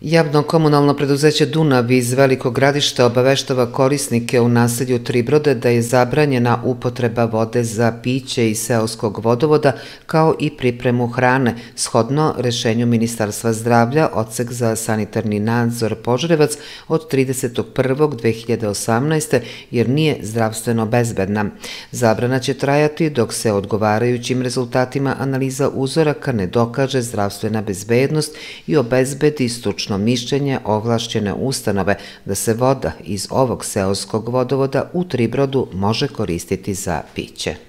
Javno-komunalno preduzeće Dunav iz Velikog gradišta obaveštava korisnike u naselju Tribrode da je zabranjena upotreba vode za piće i seoskog vodovoda kao i pripremu hrane, shodno rešenju Ministarstva zdravlja odsek za sanitarni nadzor Požarevac od 31.2018. jer nije zdravstveno bezbedna. Zabrana će trajati dok se odgovarajućim rezultatima analiza uzoraka ne dokaže zdravstvena bezbednost i obezbedi stručnost zvanično mišljenje ovlašćene ustanove da se voda iz ovog seoskog vodovoda u Tribrodu može koristiti za piće.